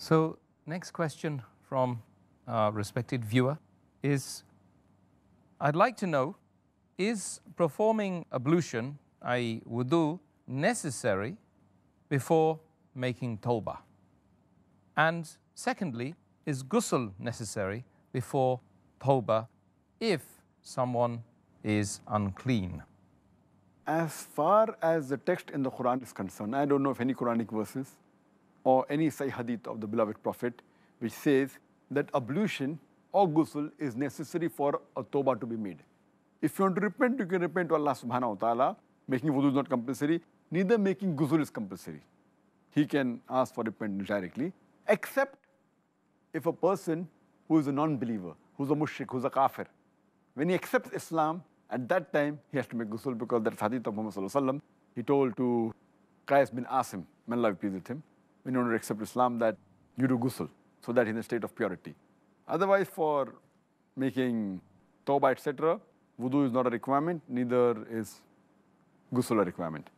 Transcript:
So next question from a respected viewer is, I'd like to know, is performing ablution, i.e. wudu, necessary before making tawbah? And secondly, is ghusl necessary before tawbah if someone is unclean? As far as the text in the Quran is concerned, I don't know of any Quranic verses or any Sahih Hadith of the beloved Prophet, which says that ablution or ghusl is necessary for a tawbah to be made. If you want to repent, you can repent to Allah subhanahu wa ta'ala. Making wudu is not compulsory. Neither making ghusl is compulsory. He can ask for repentance directly, except if a person who is a non-believer, who's a mushrik, who's a kafir, when he accepts Islam, at that time he has to make ghusl because that's hadith of Muhammad he told to Qais bin Asim, may Allah be pleased with him, in order to accept Islam that you do ghusl so that in a state of purity. Otherwise, for making tawbah, etc., wudu is not a requirement, neither is ghusl a requirement.